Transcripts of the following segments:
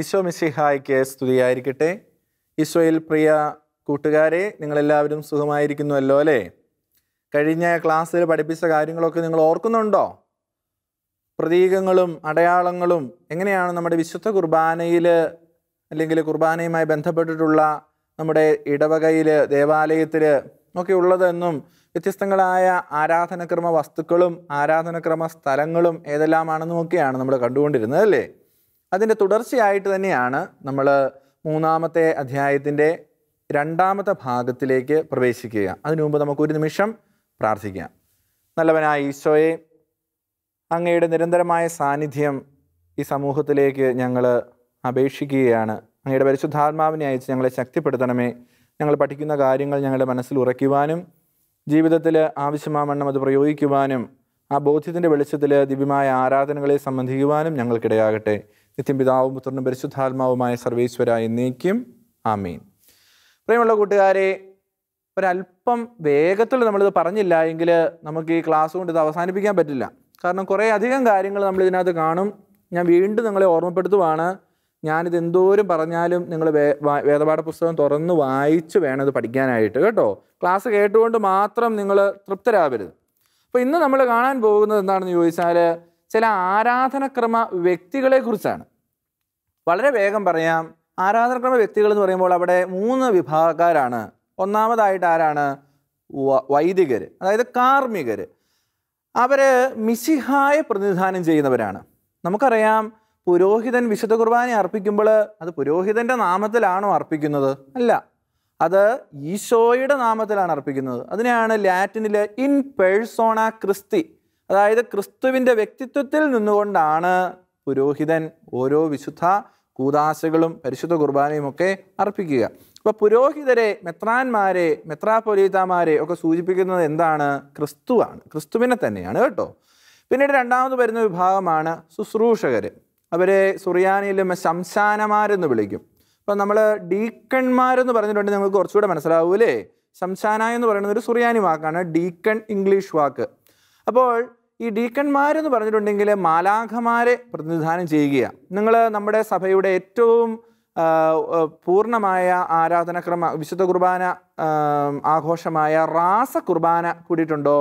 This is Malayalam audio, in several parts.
ഈശോ മിശിഹായ്ക്ക് സ്തുതിയായിരിക്കട്ടെ ഈശോയിൽ പ്രിയ കൂട്ടുകാരെ നിങ്ങളെല്ലാവരും സുഖമായിരിക്കുന്നുവല്ലോ അല്ലേ കഴിഞ്ഞ ക്ലാസ്സിൽ പഠിപ്പിച്ച കാര്യങ്ങളൊക്കെ നിങ്ങൾ ഓർക്കുന്നുണ്ടോ പ്രതീകങ്ങളും അടയാളങ്ങളും എങ്ങനെയാണ് നമ്മുടെ വിശുദ്ധ കുർബാനയിൽ അല്ലെങ്കിൽ കുർബാനയുമായി ബന്ധപ്പെട്ടിട്ടുള്ള നമ്മുടെ ഇടവകയിൽ ദേവാലയത്തിൽ ഒക്കെ ഉള്ളതെന്നും വ്യത്യസ്തങ്ങളായ ആരാധനക്രമ വസ്തുക്കളും ആരാധനക്രമ സ്ഥലങ്ങളും ഏതെല്ലാമാണെന്നും ഒക്കെയാണ് നമ്മൾ കണ്ടുകൊണ്ടിരുന്നത് അല്ലേ അതിൻ്റെ തുടർച്ചയായിട്ട് തന്നെയാണ് നമ്മൾ മൂന്നാമത്തെ അധ്യായത്തിൻ്റെ രണ്ടാമത്തെ ഭാഗത്തിലേക്ക് പ്രവേശിക്കുക അതിനു നമുക്കൊരു നിമിഷം പ്രാർത്ഥിക്കാം നല്ലവനായ ഈശോയെ അങ്ങയുടെ നിരന്തരമായ സാന്നിധ്യം ഈ സമൂഹത്തിലേക്ക് ഞങ്ങൾ അപേക്ഷിക്കുകയാണ് അങ്ങയുടെ പരിശുദ്ധാത്മാവിനെ അയച്ച് ഞങ്ങളെ ശക്തിപ്പെടുത്തണമേ ഞങ്ങൾ പഠിക്കുന്ന കാര്യങ്ങൾ ഞങ്ങളുടെ മനസ്സിൽ ഉറയ്ക്കുവാനും ജീവിതത്തിൽ ആവശ്യമാവണ്ണം അത് പ്രയോഗിക്കുവാനും ആ ബോധ്യത്തിൻ്റെ വെളിച്ചത്തിൽ ദിവ്യമായ ആരാധനകളെ സംബന്ധിക്കുവാനും ഞങ്ങൾക്കിടയാകട്ടെ നിത്യം പിതാവും പുത്രനും പരിശുദ്ധാത്മാവുമായ സർവേശ്വരായ നീക്കും ആമീൻ പ്രിയമുള്ള കൂട്ടുകാരെ ഒരല്പം വേഗത്തിൽ നമ്മളിത് പറഞ്ഞില്ല എങ്കിൽ നമുക്ക് ഈ ക്ലാസ് കൊണ്ട് ഇത് അവസാനിപ്പിക്കാൻ പറ്റില്ല കാരണം കുറേ അധികം കാര്യങ്ങൾ നമ്മൾ ഇതിനകത്ത് കാണും ഞാൻ വീണ്ടും നിങ്ങളെ ഓർമ്മപ്പെടുത്തുവാണ് ഞാനിത് എന്തോരം പറഞ്ഞാലും നിങ്ങൾ വേദപാഠ പുസ്തകം തുറന്ന് വായിച്ച് വേണം ഇത് പഠിക്കാനായിട്ട് കേട്ടോ ക്ലാസ് കേട്ടുകൊണ്ട് മാത്രം നിങ്ങൾ തൃപ്തരാവരുത് അപ്പോൾ ഇന്ന് നമ്മൾ കാണാൻ പോകുന്നത് എന്താണെന്ന് ചോദിച്ചാൽ ചില ആരാധനക്രമ വ്യക്തികളെക്കുറിച്ചാണ് വളരെ വേഗം പറയാം ആരാധനക്രമ വ്യക്തികൾ എന്ന് പറയുമ്പോൾ അവിടെ മൂന്ന് വിഭാഗക്കാരാണ് ഒന്നാമതായിട്ട് ആരാണ് വൈദികർ അതായത് കാർമ്മികർ അവർ മിശിഹായ പ്രതിനിധാനം ചെയ്യുന്നവരാണ് നമുക്കറിയാം പുരോഹിതൻ വിശുദ്ധ കുർബാന അർപ്പിക്കുമ്പോൾ അത് പുരോഹിതൻ്റെ നാമത്തിലാണോ അർപ്പിക്കുന്നത് അല്ല അത് ഈശോയുടെ നാമത്തിലാണ് അർപ്പിക്കുന്നത് അതിനെയാണ് ലാറ്റിനിലെ ഇൻ പേഴ്സോണ ക്രിസ്തി അതായത് ക്രിസ്തുവിൻ്റെ വ്യക്തിത്വത്തിൽ നിന്നുകൊണ്ടാണ് പുരോഹിതൻ ഓരോ വിശുദ്ധ കൂതാശകളും പരിശുദ്ധ കുർബാനയും ഒക്കെ അർപ്പിക്കുക അപ്പോൾ പുരോഹിതരെ മെത്രാന്മാരെ മെത്രാപൊലീതാമാരെ ഒക്കെ സൂചിപ്പിക്കുന്നത് എന്താണ് ക്രിസ്തുവാണ് ക്രിസ്തുവിനെ തന്നെയാണ് കേട്ടോ പിന്നീട് രണ്ടാമത് വരുന്ന വിഭാഗമാണ് ശുശ്രൂഷകർ അവരെ സുറിയാനിയിലും ശംശാനമാരെന്ന് വിളിക്കും അപ്പോൾ നമ്മൾ ഡീക്കൺമാരെന്ന് പറഞ്ഞിട്ടുണ്ടെങ്കിൽ നിങ്ങൾക്ക് കുറച്ചുകൂടെ മനസ്സിലാവൂലേ ശംശാന എന്ന് പറയുന്നത് ഒരു സുറിയാനി വാക്കാണ് ഡീക്കൺ ഇംഗ്ലീഷ് വാക്ക് അപ്പോൾ ഈ ഡീക്കന്മാരെന്ന് പറഞ്ഞിട്ടുണ്ടെങ്കിൽ മാലാഖമാരെ പ്രതിനിധാനം ചെയ്യുകയാണ് നിങ്ങൾ നമ്മുടെ സഭയുടെ ഏറ്റവും പൂർണ്ണമായ ആരാധനക്രമ വിശുദ്ധ കുർബാന ആഘോഷമായ റാസ കുർബാന കൂടിയിട്ടുണ്ടോ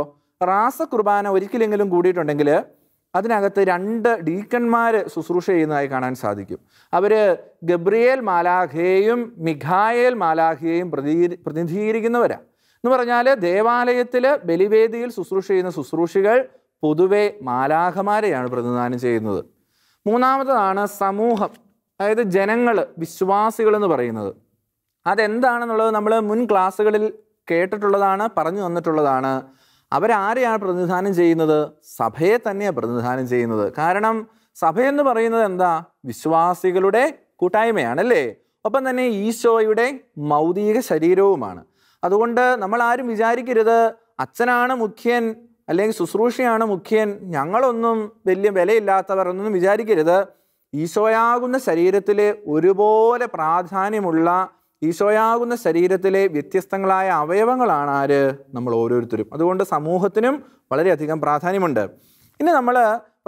റാസ കുർബാന ഒരിക്കലെങ്കിലും കൂടിയിട്ടുണ്ടെങ്കിൽ അതിനകത്ത് രണ്ട് ഡീക്കന്മാർ ശുശ്രൂഷ ചെയ്യുന്നതായി കാണാൻ സാധിക്കും അവർ ഗബ്രിയേൽ മാലാഖയെയും മിഖായേൽ മാലാഖയെയും പ്രതി പ്രതിനിധീകരിക്കുന്നവരാണ് എന്ന് പറഞ്ഞാൽ ദേവാലയത്തിൽ ബലിവേദിയിൽ ശുശ്രൂഷ ചെയ്യുന്ന ശുശ്രൂഷികൾ പൊതുവെ മാലാഖമാരെയാണ് പ്രതിനിധാനം ചെയ്യുന്നത് മൂന്നാമതാണ് സമൂഹം അതായത് ജനങ്ങൾ വിശ്വാസികൾ എന്ന് പറയുന്നത് അതെന്താണെന്നുള്ളത് നമ്മൾ മുൻ ക്ലാസ്സുകളിൽ കേട്ടിട്ടുള്ളതാണ് പറഞ്ഞു തന്നിട്ടുള്ളതാണ് അവരാരെയാണ് പ്രതിനിധാനം ചെയ്യുന്നത് സഭയെ തന്നെയാണ് പ്രതിനിധാനം ചെയ്യുന്നത് കാരണം സഭയെന്ന് പറയുന്നത് എന്താ വിശ്വാസികളുടെ കൂട്ടായ്മയാണല്ലേ ഒപ്പം തന്നെ ഈശോയുടെ മൗതിക ശരീരവുമാണ് അതുകൊണ്ട് നമ്മൾ ആരും വിചാരിക്കരുത് അച്ഛനാണ് മുഖ്യൻ അല്ലെങ്കിൽ ശുശ്രൂഷയാണ് മുഖ്യൻ ഞങ്ങളൊന്നും വലിയ വിലയില്ലാത്തവർ എന്നൊന്നും വിചാരിക്കരുത് ഈശോയാകുന്ന ശരീരത്തിലെ ഒരുപോലെ പ്രാധാന്യമുള്ള ഈശോയാകുന്ന ശരീരത്തിലെ വ്യത്യസ്തങ്ങളായ അവയവങ്ങളാണ് ആര് നമ്മൾ ഓരോരുത്തരും അതുകൊണ്ട് സമൂഹത്തിനും വളരെയധികം പ്രാധാന്യമുണ്ട് ഇനി നമ്മൾ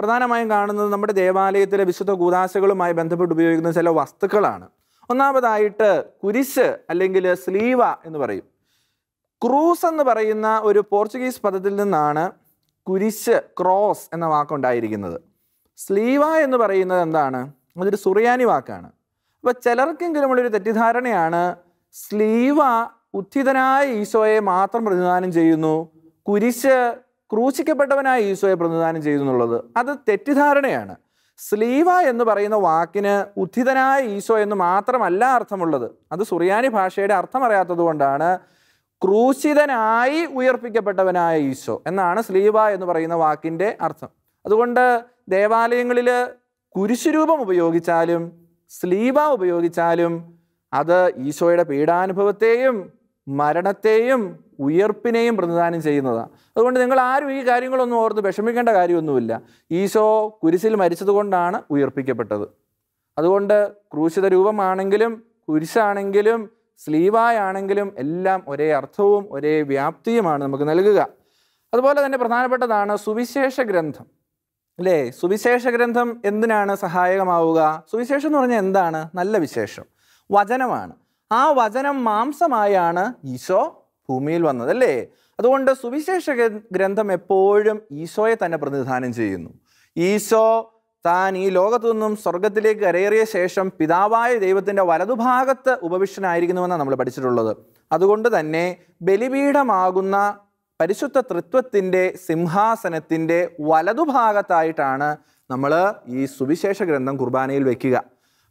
പ്രധാനമായും കാണുന്നത് നമ്മുടെ ദേവാലയത്തിലെ വിശുദ്ധ കൂതാശകളുമായി ബന്ധപ്പെട്ട് ഉപയോഗിക്കുന്ന ചില വസ്തുക്കളാണ് ഒന്നാമതായിട്ട് കുരിശ് അല്ലെങ്കിൽ സ്ലീവ എന്ന് പറയും ക്രൂസ് എന്ന് പറയുന്ന ഒരു പോർച്ചുഗീസ് പദത്തിൽ നിന്നാണ് കുരിശ് ക്രോസ് എന്ന വാക്കുണ്ടായിരിക്കുന്നത് സ്ലീവ എന്ന് പറയുന്നത് എന്താണ് അതൊരു സുറിയാനി വാക്കാണ് അപ്പോൾ ചിലർക്കെങ്കിലും ഉള്ളൊരു തെറ്റിദ്ധാരണയാണ് സ്ലീവ ഉത്ഥിതനായ ഈശോയെ മാത്രം പ്രതിനിധാനം ചെയ്യുന്നു കുരിശ് ക്രൂശിക്കപ്പെട്ടവനായ ഈശോയെ പ്രതിനിധാനം ചെയ്യുന്നു എന്നുള്ളത് അത് തെറ്റിദ്ധാരണയാണ് സ്ലീവ എന്ന് പറയുന്ന വാക്കിന് ഉത്ഥിതനായ ഈശോ എന്ന് മാത്രമല്ല അർത്ഥമുള്ളത് അത് സുറിയാനി ഭാഷയുടെ അർത്ഥം അറിയാത്തത് കൊണ്ടാണ് ക്രൂശിതനായി ഉയർപ്പിക്കപ്പെട്ടവനായ ഈശോ എന്നാണ് സ്ലീവ എന്ന് പറയുന്ന വാക്കിൻ്റെ അർത്ഥം അതുകൊണ്ട് ദേവാലയങ്ങളിൽ കുരിശുരൂപം ഉപയോഗിച്ചാലും സ്ലീവ ഉപയോഗിച്ചാലും അത് ഈശോയുടെ പീഡാനുഭവത്തെയും മരണത്തെയും ഉയർപ്പിനെയും പ്രതിദാനം ചെയ്യുന്നതാണ് അതുകൊണ്ട് നിങ്ങൾ ആരും ഈ കാര്യങ്ങളൊന്നും ഓർത്ത് വിഷമിക്കേണ്ട കാര്യമൊന്നുമില്ല ഈശോ കുരിശിൽ മരിച്ചതുകൊണ്ടാണ് ഉയർപ്പിക്കപ്പെട്ടത് അതുകൊണ്ട് ക്രൂശിത രൂപമാണെങ്കിലും കുരിശാണെങ്കിലും സ്ലീവായാണെങ്കിലും എല്ലാം ഒരേ അർത്ഥവും ഒരേ വ്യാപ്തിയുമാണ് നമുക്ക് നൽകുക അതുപോലെ തന്നെ പ്രധാനപ്പെട്ടതാണ് സുവിശേഷ ഗ്രന്ഥം അല്ലേ സുവിശേഷ ഗ്രന്ഥം എന്തിനാണ് സഹായകമാവുക സുവിശേഷം എന്ന് പറഞ്ഞാൽ എന്താണ് നല്ല വിശേഷം വചനമാണ് ആ വചനം മാംസമായാണ് ഈശോ ഭൂമിയിൽ വന്നത് അല്ലേ അതുകൊണ്ട് സുവിശേഷ ഗ്രന്ഥം എപ്പോഴും ഈശോയെ തന്നെ പ്രതിനിധാനം ചെയ്യുന്നു ഈശോ താൻ ഈ ലോകത്തു നിന്നും സ്വർഗത്തിലേക്ക് കരയേറിയ ശേഷം പിതാവായ ദൈവത്തിൻ്റെ വലതുഭാഗത്ത് ഉപവിഷ്ടനായിരിക്കുന്നുവെന്നാണ് നമ്മൾ പഠിച്ചിട്ടുള്ളത് അതുകൊണ്ട് തന്നെ ബലിപീഠമാകുന്ന പരിശുദ്ധ തൃത്വത്തിൻ്റെ സിംഹാസനത്തിൻ്റെ വലതുഭാഗത്തായിട്ടാണ് നമ്മൾ ഈ സുവിശേഷ ഗ്രന്ഥം കുർബാനയിൽ വെക്കുക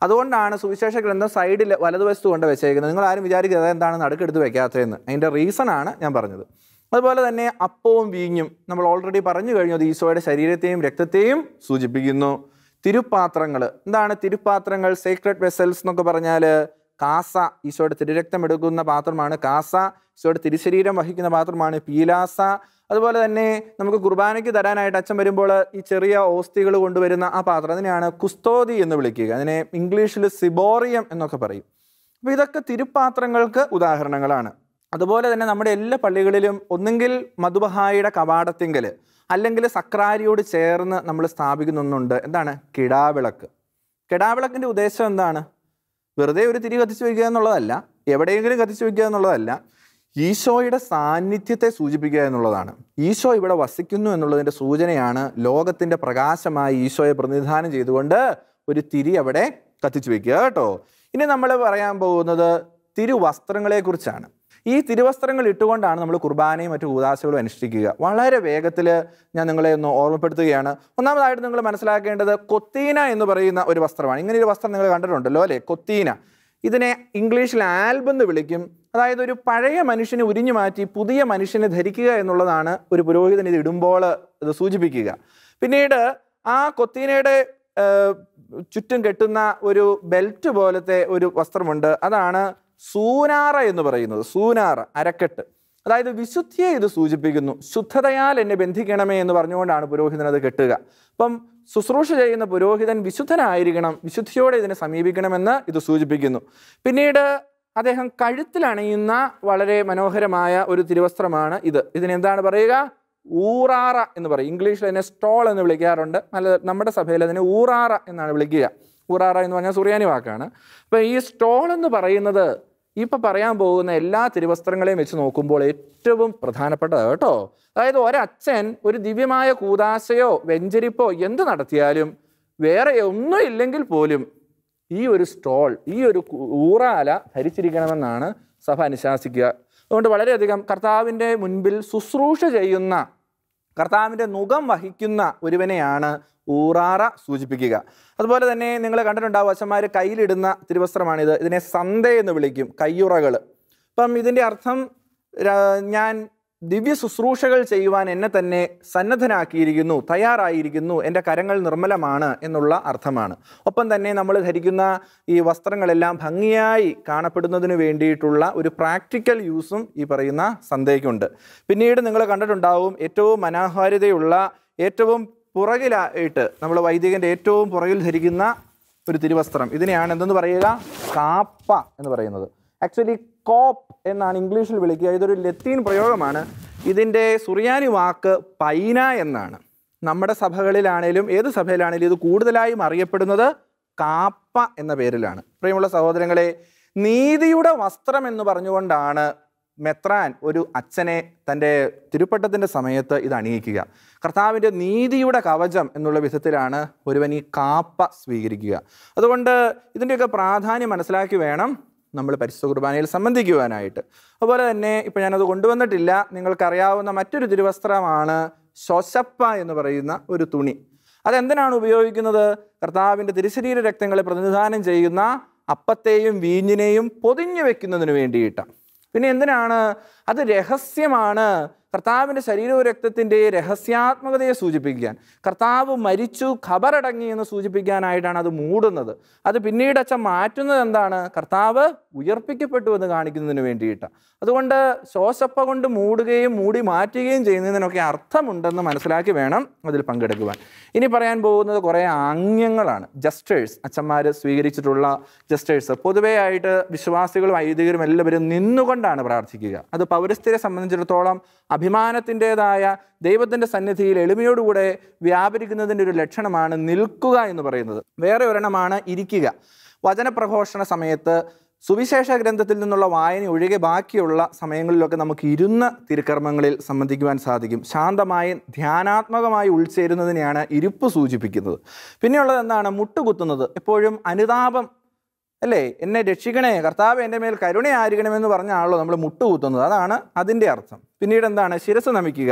അതുകൊണ്ടാണ് സുവിശേഷ ഗ്രന്ഥം സൈഡിൽ വലതുവശത്ത് കൊണ്ട് വെച്ചേക്കുന്നത് നിങ്ങൾ ആരും വിചാരിക്കുന്നത് എന്താണ് നടുക്കെടുത്ത് വയ്ക്കാത്തതെന്ന് അതിൻ്റെ റീസണാണ് ഞാൻ പറഞ്ഞത് അതുപോലെ തന്നെ അപ്പവും വീഞ്ഞും നമ്മൾ ഓൾറെഡി പറഞ്ഞു കഴിഞ്ഞു അത് ഈശോയുടെ ശരീരത്തെയും രക്തത്തെയും സൂചിപ്പിക്കുന്നു തിരുപ്പാത്രങ്ങൾ എന്താണ് തിരുപ്പാത്രങ്ങൾ സീക്രട്ട് വെസൽസ് എന്നൊക്കെ പറഞ്ഞാൽ കാസ ഈശോയുടെ തിരുരക്തം എടുക്കുന്ന പാത്രമാണ് കാസ ഈശോയുടെ തിരുശരീരം വഹിക്കുന്ന പാത്രമാണ് പീലാസ അതുപോലെ തന്നെ നമുക്ക് കുർബാനയ്ക്ക് തരാനായിട്ട് അച്ഛൻ വരുമ്പോൾ ഈ ചെറിയ ഓസ്തികൾ കൊണ്ടുവരുന്ന ആ പാത്രം അതിനെയാണ് കുസ്തോതി എന്ന് വിളിക്കുക അതിനെ ഇംഗ്ലീഷിൽ സിബോറിയം എന്നൊക്കെ പറയും അപ്പോൾ ഇതൊക്കെ തിരുപ്പാത്രങ്ങൾക്ക് ഉദാഹരണങ്ങളാണ് അതുപോലെ തന്നെ നമ്മുടെ എല്ലാ പള്ളികളിലും ഒന്നുകിൽ മധുബഹായിയുടെ കവാടത്തിങ്കൽ അല്ലെങ്കിൽ സക്രാരിയോട് ചേർന്ന് നമ്മൾ ഒന്നുണ്ട് എന്താണ് കിടാവിളക്ക് കിടാവിളക്കിൻ്റെ ഉദ്ദേശം എന്താണ് വെറുതെ ഒരു തിരി കത്തിച്ചു വയ്ക്കുക എന്നുള്ളതല്ല എവിടെയെങ്കിലും കത്തിച്ചു വയ്ക്കുക എന്നുള്ളതല്ല ഈശോയുടെ സാന്നിധ്യത്തെ സൂചിപ്പിക്കുക എന്നുള്ളതാണ് ഈശോ ഇവിടെ വസിക്കുന്നു എന്നുള്ളതിൻ്റെ സൂചനയാണ് ലോകത്തിൻ്റെ പ്രകാശമായി ഈശോയെ പ്രതിനിധാനം ചെയ്തുകൊണ്ട് ഒരു തിരി അവിടെ കത്തിച്ചു വയ്ക്കുക കേട്ടോ ഇനി നമ്മൾ പറയാൻ പോകുന്നത് തിരുവസ്ത്രങ്ങളെക്കുറിച്ചാണ് ഈ തിരുവസ്ത്രങ്ങൾ ഇട്ടുകൊണ്ടാണ് നമ്മൾ കുർബാനയും മറ്റു കൂതാശകളും അനുഷ്ഠിക്കുക വളരെ വേഗത്തിൽ ഞാൻ നിങ്ങളെ ഒന്ന് ഓർമ്മപ്പെടുത്തുകയാണ് ഒന്നാമതായിട്ട് നിങ്ങൾ മനസ്സിലാക്കേണ്ടത് കൊത്തീന എന്ന് പറയുന്ന ഒരു വസ്ത്രമാണ് ഇങ്ങനെ ഒരു വസ്ത്രം നിങ്ങൾ കണ്ടിട്ടുണ്ടല്ലോ അല്ലേ കൊത്തീന ഇതിനെ ഇംഗ്ലീഷിൽ ആൽബം എന്ന് വിളിക്കും അതായത് ഒരു പഴയ മനുഷ്യനെ ഉരിഞ്ഞു മാറ്റി പുതിയ മനുഷ്യനെ ധരിക്കുക എന്നുള്ളതാണ് ഒരു പുരോഹിതൻ ഇത് ഇടുമ്പോൾ ഇത് സൂചിപ്പിക്കുക പിന്നീട് ആ കൊത്തീനയുടെ ചുറ്റും കെട്ടുന്ന ഒരു ബെൽറ്റ് പോലത്തെ ഒരു വസ്ത്രമുണ്ട് അതാണ് സൂനാറ എന്ന് പറയുന്നത് സൂനാറ അരക്കെട്ട് അതായത് വിശുദ്ധിയെ ഇത് സൂചിപ്പിക്കുന്നു ശുദ്ധതയാൽ എന്നെ ബന്ധിക്കണമേ എന്ന് പറഞ്ഞുകൊണ്ടാണ് പുരോഹിതൻ അത് കെട്ടുക അപ്പം ശുശ്രൂഷ ചെയ്യുന്ന പുരോഹിതൻ വിശുദ്ധനായിരിക്കണം വിശുദ്ധിയോടെ ഇതിനെ സമീപിക്കണമെന്ന് ഇത് സൂചിപ്പിക്കുന്നു പിന്നീട് അദ്ദേഹം കഴുത്തിലണിയുന്ന വളരെ മനോഹരമായ ഒരു തിരുവസ്ത്രമാണ് ഇത് ഇതിനെന്താണ് പറയുക ഊറാറ എന്ന് പറയും ഇംഗ്ലീഷിൽ അതിനെ സ്റ്റോൾ എന്ന് വിളിക്കാറുണ്ട് നല്ല നമ്മുടെ സഭയിൽ അതിനെ ഊറാറ എന്നാണ് വിളിക്കുക ഉറാറ എന്ന് പറഞ്ഞാൽ സുറിയാനി വാക്കാണ് അപ്പോൾ ഈ സ്റ്റോൾ എന്ന് പറയുന്നത് ഇപ്പം പറയാൻ പോകുന്ന എല്ലാ തിരുവസ്ത്രങ്ങളെയും വെച്ച് നോക്കുമ്പോൾ ഏറ്റവും പ്രധാനപ്പെട്ടതാണ് കേട്ടോ അതായത് ഒരച്ഛൻ ഒരു ദിവ്യമായ കൂതാശയോ വെഞ്ചരിപ്പോ എന്ത് നടത്തിയാലും വേറെ ഒന്നും ഇല്ലെങ്കിൽ പോലും ഈ ഒരു സ്റ്റോൾ ഈ ഒരു ഊറാല ധരിച്ചിരിക്കണമെന്നാണ് സഭ അനുശാസിക്കുക അതുകൊണ്ട് വളരെയധികം കർത്താവിൻ്റെ മുൻപിൽ ശുശ്രൂഷ ചെയ്യുന്ന കർത്താവിൻ്റെ മുഖം വഹിക്കുന്ന ഒരുവനെയാണ് ഊറാറ സൂചിപ്പിക്കുക അതുപോലെ തന്നെ നിങ്ങൾ കണ്ടിട്ടുണ്ടാവും അച്ഛന്മാർ കയ്യിലിടുന്ന തിരുവസ്ത്രമാണിത് ഇതിനെ സന്ത എന്ന് വിളിക്കും കയ്യുറകൾ അപ്പം ഇതിൻ്റെ അർത്ഥം ഞാൻ ദിവ്യ ശുശ്രൂഷകൾ ചെയ്യുവാൻ എന്നെ തന്നെ സന്നദ്ധനാക്കിയിരിക്കുന്നു തയ്യാറായിരിക്കുന്നു എൻ്റെ കരങ്ങൾ നിർമ്മലമാണ് എന്നുള്ള അർത്ഥമാണ് ഒപ്പം തന്നെ നമ്മൾ ധരിക്കുന്ന ഈ വസ്ത്രങ്ങളെല്ലാം ഭംഗിയായി കാണപ്പെടുന്നതിന് വേണ്ടിയിട്ടുള്ള ഒരു പ്രാക്ടിക്കൽ യൂസും ഈ പറയുന്ന സന്ധ്യയ്ക്കുണ്ട് പിന്നീട് നിങ്ങൾ കണ്ടിട്ടുണ്ടാവും ഏറ്റവും മനോഹാരിതയുള്ള ഏറ്റവും പുറകിലായിട്ട് നമ്മൾ വൈദികൻ്റെ ഏറ്റവും പുറകിൽ ധരിക്കുന്ന ഒരു തിരുവസ്ത്രം ഇതിനെയാണ് എന്തെന്ന് പറയുക കാപ്പ എന്ന് പറയുന്നത് ആക്ച്വലി കോപ്പ് എന്നാണ് ഇംഗ്ലീഷിൽ വിളിക്കുക ഇതൊരു ലത്തീൻ പ്രയോഗമാണ് ഇതിൻ്റെ സുറിയാനി വാക്ക് പൈന എന്നാണ് നമ്മുടെ സഭകളിലാണേലും ഏത് സഭയിലാണേലും ഇത് കൂടുതലായും അറിയപ്പെടുന്നത് കാപ്പ എന്ന പേരിലാണ് പ്രിയമുള്ള സഹോദരങ്ങളെ നീതിയുടെ വസ്ത്രം എന്ന് പറഞ്ഞുകൊണ്ടാണ് മെത്രാൻ ഒരു അച്ഛനെ തൻ്റെ തിരുപ്പട്ടത്തിൻ്റെ സമയത്ത് ഇത് അണിയിക്കുക കർത്താവിൻ്റെ നീതിയുടെ കവചം എന്നുള്ള വിധത്തിലാണ് ഒരുവൻ ഈ കാപ്പ സ്വീകരിക്കുക അതുകൊണ്ട് ഇതിൻ്റെയൊക്കെ പ്രാധാന്യം മനസ്സിലാക്കി വേണം നമ്മൾ പരിശുദ്ധ കുർബാനയിൽ സംബന്ധിക്കുവാനായിട്ട് അതുപോലെ തന്നെ ഇപ്പോൾ ഞാനത് കൊണ്ടുവന്നിട്ടില്ല നിങ്ങൾക്കറിയാവുന്ന മറ്റൊരു തിരുവസ്ത്രമാണ് ശോശപ്പ എന്ന് പറയുന്ന ഒരു തുണി അതെന്തിനാണ് ഉപയോഗിക്കുന്നത് കർത്താവിൻ്റെ തിരുശരീര രക്തങ്ങളെ പ്രതിനിധാനം ചെയ്യുന്ന അപ്പത്തെയും വീഞ്ഞിനെയും പൊതിഞ്ഞു വെക്കുന്നതിന് വേണ്ടിയിട്ടാണ് പിന്നെ എന്തിനാണ് അത് രഹസ്യമാണ് കർത്താവിൻ്റെ ശരീരവും രക്തത്തിൻ്റെ രഹസ്യാത്മകതയെ സൂചിപ്പിക്കാൻ കർത്താവ് മരിച്ചു ഖബറടങ്ങി എന്ന് സൂചിപ്പിക്കാനായിട്ടാണ് അത് മൂടുന്നത് അത് പിന്നീട് അച്ഛൻ മാറ്റുന്നത് എന്താണ് കർത്താവ് ഉയർപ്പിക്കപ്പെട്ടു എന്ന് കാണിക്കുന്നതിന് വേണ്ടിയിട്ടാണ് അതുകൊണ്ട് ശോശപ്പ കൊണ്ട് മൂടുകയും മൂടി മാറ്റുകയും ചെയ്യുന്നതിനൊക്കെ അർത്ഥമുണ്ടെന്ന് മനസ്സിലാക്കി വേണം അതിൽ പങ്കെടുക്കുവാൻ ഇനി പറയാൻ പോകുന്നത് കുറേ ആംഗ്യങ്ങളാണ് ജസ്റ്റേഴ്സ് അച്ഛന്മാർ സ്വീകരിച്ചിട്ടുള്ള ജസ്റ്റേഴ്സ് പൊതുവേ ആയിട്ട് വിശ്വാസികളും ഐതികരും എല്ലാവരും നിന്നുകൊണ്ടാണ് പ്രാർത്ഥിക്കുക അത് പൗരസ്ഥരെ സംബന്ധിച്ചിടത്തോളം അഭി അഭിമാനത്തിൻ്റെതായ ദൈവത്തിൻ്റെ സന്നിധിയിൽ എളിമയോടുകൂടെ വ്യാപരിക്കുന്നതിൻ്റെ ഒരു ലക്ഷണമാണ് നിൽക്കുക എന്ന് പറയുന്നത് വേറെ ഒരെണ്ണമാണ് ഇരിക്കുക വചനപ്രഘോഷണ സമയത്ത് സുവിശേഷ ഗ്രന്ഥത്തിൽ നിന്നുള്ള വായന ഒഴികെ ബാക്കിയുള്ള സമയങ്ങളിലൊക്കെ നമുക്ക് ഇരുന്ന് തിരുക്കർമ്മങ്ങളിൽ സംബന്ധിക്കുവാൻ സാധിക്കും ശാന്തമായി ധ്യാനാത്മകമായി ഉൾച്ചേരുന്നതിനെയാണ് ഇരിപ്പ് സൂചിപ്പിക്കുന്നത് പിന്നെയുള്ളത് എന്താണ് മുട്ടുകുത്തുന്നത് എപ്പോഴും അനുതാപം അല്ലേ എന്നെ രക്ഷിക്കണേ കർത്താവ് എൻ്റെ മേൽ കരുണയായിരിക്കണമെന്ന് പറഞ്ഞാണല്ലോ നമ്മൾ മുട്ടുകൂത്തുന്നത് അതാണ് അതിൻ്റെ അർത്ഥം പിന്നീട് എന്താണ് ശിരസ് നമിക്കുക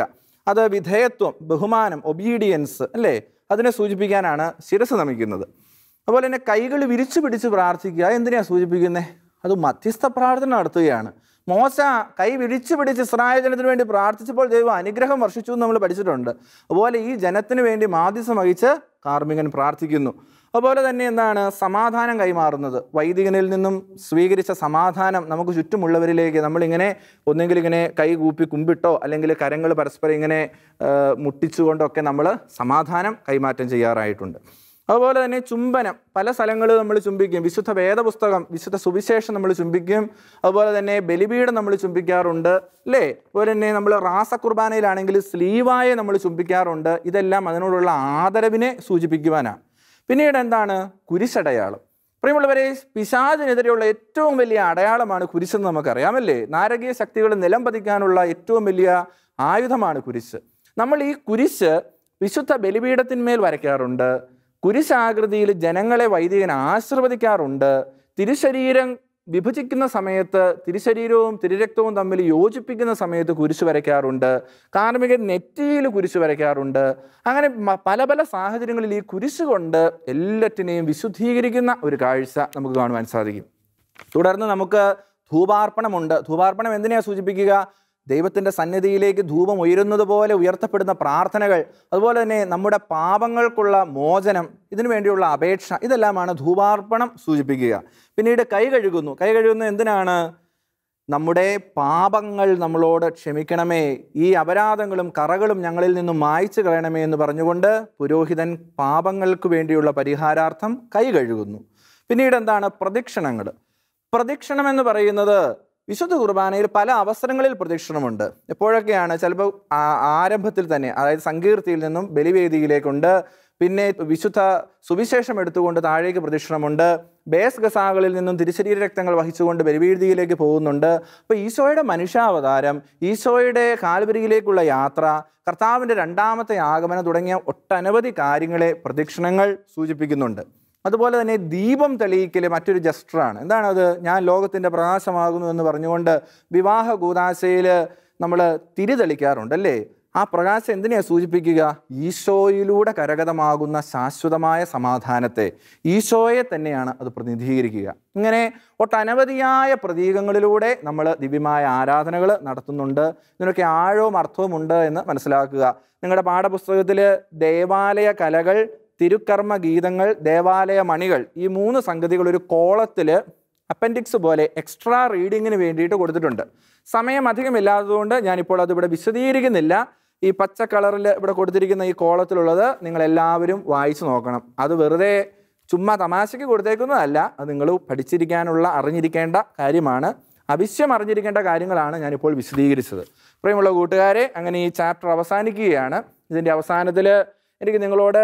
അത് വിധേയത്വം ബഹുമാനം ഒബീഡിയൻസ് അല്ലേ അതിനെ സൂചിപ്പിക്കാനാണ് ശിരസ് നമിക്കുന്നത് അതുപോലെ തന്നെ കൈകൾ വിരിച്ചു പിടിച്ച് പ്രാർത്ഥിക്കുക എന്തിനാണ് സൂചിപ്പിക്കുന്നത് അത് മധ്യസ്ഥ പ്രാർത്ഥന നടത്തുകയാണ് മോശ കൈ വിരിച്ചു പിടിച്ച് ഇസ്രായേൽ ജനത്തിന് വേണ്ടി പ്രാർത്ഥിച്ചപ്പോൾ ദൈവം അനുഗ്രഹം വർഷിച്ചു എന്ന് നമ്മൾ പഠിച്ചിട്ടുണ്ട് അതുപോലെ ഈ ജനത്തിന് വേണ്ടി മാധ്യസം വഹിച്ച് കാർമികൻ പ്രാർത്ഥിക്കുന്നു അതുപോലെ തന്നെ എന്താണ് സമാധാനം കൈമാറുന്നത് വൈദികനിൽ നിന്നും സ്വീകരിച്ച സമാധാനം നമുക്ക് ചുറ്റുമുള്ളവരിലേക്ക് നമ്മളിങ്ങനെ ഒന്നെങ്കിൽ ഇങ്ങനെ കൂപ്പി കുമ്പിട്ടോ അല്ലെങ്കിൽ കരങ്ങൾ പരസ്പരം ഇങ്ങനെ മുട്ടിച്ചുകൊണ്ടൊക്കെ നമ്മൾ സമാധാനം കൈമാറ്റം ചെയ്യാറായിട്ടുണ്ട് അതുപോലെ തന്നെ ചുംബനം പല സ്ഥലങ്ങളിൽ നമ്മൾ ചുംബിക്കും വിശുദ്ധ വേദപുസ്തകം വിശുദ്ധ സുവിശേഷം നമ്മൾ ചുംബിക്കും അതുപോലെ തന്നെ ബലിപീഠം നമ്മൾ ചുംബിക്കാറുണ്ട് അല്ലേ അതുപോലെ തന്നെ നമ്മൾ റാസകുർബാനയിലാണെങ്കിൽ സ്ലീവായെ നമ്മൾ ചുംബിക്കാറുണ്ട് ഇതെല്ലാം അതിനോടുള്ള ആദരവിനെ സൂചിപ്പിക്കുവാനാണ് പിന്നീട് എന്താണ് കുരിശടയാളം പ്രിയമുള്ളവരെ പിശാചിനെതിരെയുള്ള ഏറ്റവും വലിയ അടയാളമാണ് കുരിശെന്ന് നമുക്കറിയാമല്ലേ നാരകീയ ശക്തികൾ നിലം പതിക്കാനുള്ള ഏറ്റവും വലിയ ആയുധമാണ് കുരിശ് നമ്മൾ ഈ കുരിശ് വിശുദ്ധ ബലിപീഠത്തിന്മേൽ വരയ്ക്കാറുണ്ട് കുരിശാകൃതിയിൽ ജനങ്ങളെ വൈദികൻ ആശീർവദിക്കാറുണ്ട് തിരുശരീരം വിഭജിക്കുന്ന സമയത്ത് തിരുശരീരവും തിരുരക്തവും തമ്മിൽ യോജിപ്പിക്കുന്ന സമയത്ത് കുരിശു വരയ്ക്കാറുണ്ട് കാർമ്മിക നെറ്റിയിൽ കുരിശു വരയ്ക്കാറുണ്ട് അങ്ങനെ പല പല സാഹചര്യങ്ങളിൽ ഈ കുരിശ് കൊണ്ട് എല്ലാറ്റിനെയും വിശുദ്ധീകരിക്കുന്ന ഒരു കാഴ്ച നമുക്ക് കാണുവാൻ സാധിക്കും തുടർന്ന് നമുക്ക് ധൂപാർപ്പണമുണ്ട് ധൂപാർപ്പണം എന്തിനെയാണ് സൂചിപ്പിക്കുക ദൈവത്തിൻ്റെ സന്നിധിയിലേക്ക് ധൂപം ഉയരുന്നത് പോലെ ഉയർത്തപ്പെടുന്ന പ്രാർത്ഥനകൾ അതുപോലെ തന്നെ നമ്മുടെ പാപങ്ങൾക്കുള്ള മോചനം ഇതിനു വേണ്ടിയുള്ള അപേക്ഷ ഇതെല്ലാമാണ് ധൂപാർപ്പണം സൂചിപ്പിക്കുക പിന്നീട് കൈ കഴുകുന്നു കൈ കഴുകുന്നത് എന്തിനാണ് നമ്മുടെ പാപങ്ങൾ നമ്മളോട് ക്ഷമിക്കണമേ ഈ അപരാധങ്ങളും കറകളും ഞങ്ങളിൽ നിന്നും മായ്ച്ചു കളയണമേ എന്ന് പറഞ്ഞുകൊണ്ട് പുരോഹിതൻ പാപങ്ങൾക്ക് വേണ്ടിയുള്ള പരിഹാരാർത്ഥം കൈ കഴുകുന്നു പിന്നീട് എന്താണ് പ്രദക്ഷിണങ്ങൾ പ്രദക്ഷിണം എന്ന് പറയുന്നത് വിശുദ്ധ കുർബാനയിൽ പല അവസരങ്ങളിൽ പ്രദക്ഷിണമുണ്ട് എപ്പോഴൊക്കെയാണ് ചിലപ്പോൾ ആരംഭത്തിൽ തന്നെ അതായത് സങ്കീർത്തിയിൽ നിന്നും ബലിവേദിയിലേക്കുണ്ട് പിന്നെ വിശുദ്ധ സുവിശേഷം എടുത്തുകൊണ്ട് താഴേക്ക് പ്രദക്ഷിണമുണ്ട് ബേസ് ഗസാകളിൽ നിന്നും തിരിശരീര രക്തങ്ങൾ വഹിച്ചുകൊണ്ട് ബലിവീഴ്തിയിലേക്ക് പോകുന്നുണ്ട് അപ്പോൾ ഈശോയുടെ മനുഷ്യാവതാരം ഈശോയുടെ കാൽവരിയിലേക്കുള്ള യാത്ര കർത്താവിൻ്റെ രണ്ടാമത്തെ ആഗമനം തുടങ്ങിയ ഒട്ടനവധി കാര്യങ്ങളെ പ്രദക്ഷിണങ്ങൾ സൂചിപ്പിക്കുന്നുണ്ട് അതുപോലെ തന്നെ ദീപം തെളിയിക്കൽ മറ്റൊരു ജസ്റ്ററാണ് എന്താണത് ഞാൻ ലോകത്തിൻ്റെ പ്രകാശമാകുന്നു എന്ന് പറഞ്ഞുകൊണ്ട് വിവാഹ കൂതാശയിൽ നമ്മൾ തിരി തെളിക്കാറുണ്ടല്ലേ ആ പ്രകാശം എന്തിനെയാണ് സൂചിപ്പിക്കുക ഈശോയിലൂടെ കരഗതമാകുന്ന ശാശ്വതമായ സമാധാനത്തെ ഈശോയെ തന്നെയാണ് അത് പ്രതിനിധീകരിക്കുക ഇങ്ങനെ ഒട്ടനവധിയായ പ്രതീകങ്ങളിലൂടെ നമ്മൾ ദിവ്യമായ ആരാധനകൾ നടത്തുന്നുണ്ട് ഇതിനൊക്കെ ആഴവും ഉണ്ട് എന്ന് മനസ്സിലാക്കുക നിങ്ങളുടെ പാഠപുസ്തകത്തിൽ ദേവാലയ കലകൾ തിരുക്കർമ്മ ഗീതങ്ങൾ ദേവാലയ മണികൾ ഈ മൂന്ന് സംഗതികൾ ഒരു കോളത്തിൽ അപ്പൻഡിക്സ് പോലെ എക്സ്ട്രാ റീഡിങ്ങിന് വേണ്ടിയിട്ട് കൊടുത്തിട്ടുണ്ട് സമയം ഇല്ലാത്തതുകൊണ്ട് ഞാനിപ്പോൾ അതിവിടെ വിശദീകരിക്കുന്നില്ല ഈ പച്ച കളറിൽ ഇവിടെ കൊടുത്തിരിക്കുന്ന ഈ കോളത്തിലുള്ളത് നിങ്ങളെല്ലാവരും വായിച്ചു നോക്കണം അത് വെറുതെ ചുമ്മാ തമാശയ്ക്ക് കൊടുത്തേക്കുന്നതല്ല അത് നിങ്ങൾ പഠിച്ചിരിക്കാനുള്ള അറിഞ്ഞിരിക്കേണ്ട കാര്യമാണ് അവശ്യം അറിഞ്ഞിരിക്കേണ്ട കാര്യങ്ങളാണ് ഞാനിപ്പോൾ വിശദീകരിച്ചത് പ്രിയമുള്ള കൂട്ടുകാരെ അങ്ങനെ ഈ ചാപ്റ്റർ അവസാനിക്കുകയാണ് ഇതിൻ്റെ അവസാനത്തിൽ എനിക്ക് നിങ്ങളോട്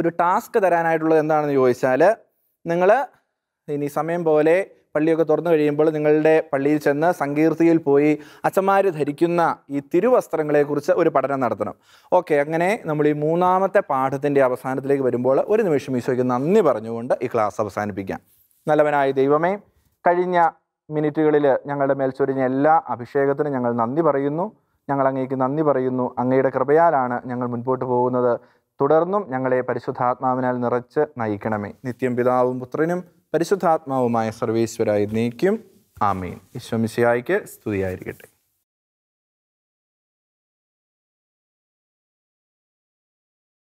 ഒരു ടാസ്ക് തരാനായിട്ടുള്ളത് എന്താണെന്ന് ചോദിച്ചാൽ നിങ്ങൾ ഇനി സമയം പോലെ പള്ളിയൊക്കെ തുറന്നു കഴിയുമ്പോൾ നിങ്ങളുടെ പള്ളിയിൽ ചെന്ന് സങ്കീർത്തിയിൽ പോയി അച്ഛന്മാർ ധരിക്കുന്ന ഈ തിരുവസ്ത്രങ്ങളെക്കുറിച്ച് ഒരു പഠനം നടത്തണം ഓക്കെ അങ്ങനെ നമ്മൾ ഈ മൂന്നാമത്തെ പാഠത്തിൻ്റെ അവസാനത്തിലേക്ക് വരുമ്പോൾ ഒരു നിമിഷം ഈശോയ്ക്ക് നന്ദി പറഞ്ഞുകൊണ്ട് ഈ ക്ലാസ് അവസാനിപ്പിക്കാം നല്ലവനായ ദൈവമേ കഴിഞ്ഞ മിനിറ്റുകളിൽ ഞങ്ങളുടെ മേൽ ചൊരിഞ്ഞ എല്ലാ അഭിഷേകത്തിനും ഞങ്ങൾ നന്ദി പറയുന്നു ഞങ്ങൾ അങ്ങേക്ക് നന്ദി പറയുന്നു അങ്ങയുടെ കൃപയാലാണ് ഞങ്ങൾ മുൻപോട്ട് പോകുന്നത് തുടർന്നും ഞങ്ങളെ പരിശുദ്ധാത്മാവിനാൽ നിറച്ച് നയിക്കണമേ നിത്യം പിതാവും പുത്രനും പരിശുദ്ധാത്മാവുമായ സർവേശ്വരായി നീക്കും ആമീൻ ഈശ്വമിശിയായിക്ക് സ്തുതിയായിരിക്കട്ടെ